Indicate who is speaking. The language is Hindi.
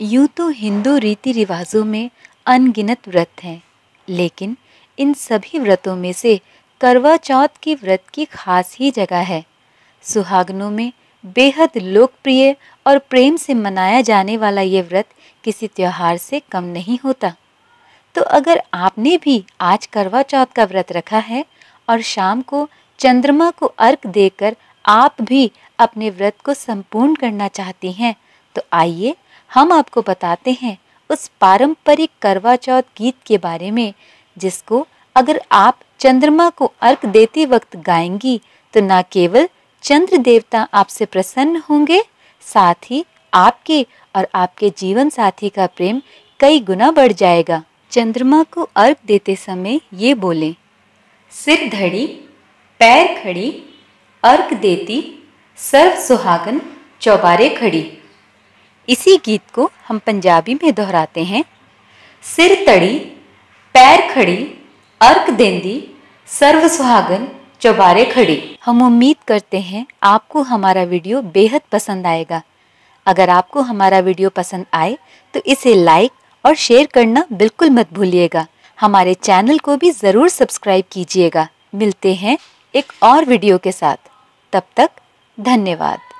Speaker 1: यूँ तो हिंदू रीति रिवाजों में अनगिनत व्रत हैं लेकिन इन सभी व्रतों में से करवा चौथ के व्रत की खास ही जगह है सुहागनों में बेहद लोकप्रिय और प्रेम से मनाया जाने वाला ये व्रत किसी त्यौहार से कम नहीं होता तो अगर आपने भी आज करवा चौथ का व्रत रखा है और शाम को चंद्रमा को अर्क देकर आप भी अपने व्रत को संपूर्ण करना चाहती हैं तो आइए हम आपको बताते हैं उस पारंपरिक करवा चौथ गीत के बारे में जिसको अगर आप चंद्रमा को अर्क देते वक्त गाएंगी तो न केवल चंद्र देवता आपसे प्रसन्न होंगे साथ ही आपके और आपके जीवन साथी का प्रेम कई गुना बढ़ जाएगा चंद्रमा को अर्क देते समय ये बोले सिर धड़ी पैर खड़ी अर्क देती सर्व सुहागन चौबारे खड़ी इसी गीत को हम पंजाबी में दोहराते हैं सिर तड़ी पैर खड़ी अर्क देंदी सर्व सुहागन चौबारे खड़ी हम उम्मीद करते हैं आपको हमारा वीडियो बेहद पसंद आएगा अगर आपको हमारा वीडियो पसंद आए तो इसे लाइक और शेयर करना बिल्कुल मत भूलिएगा हमारे चैनल को भी ज़रूर सब्सक्राइब कीजिएगा मिलते हैं एक और वीडियो के साथ तब तक धन्यवाद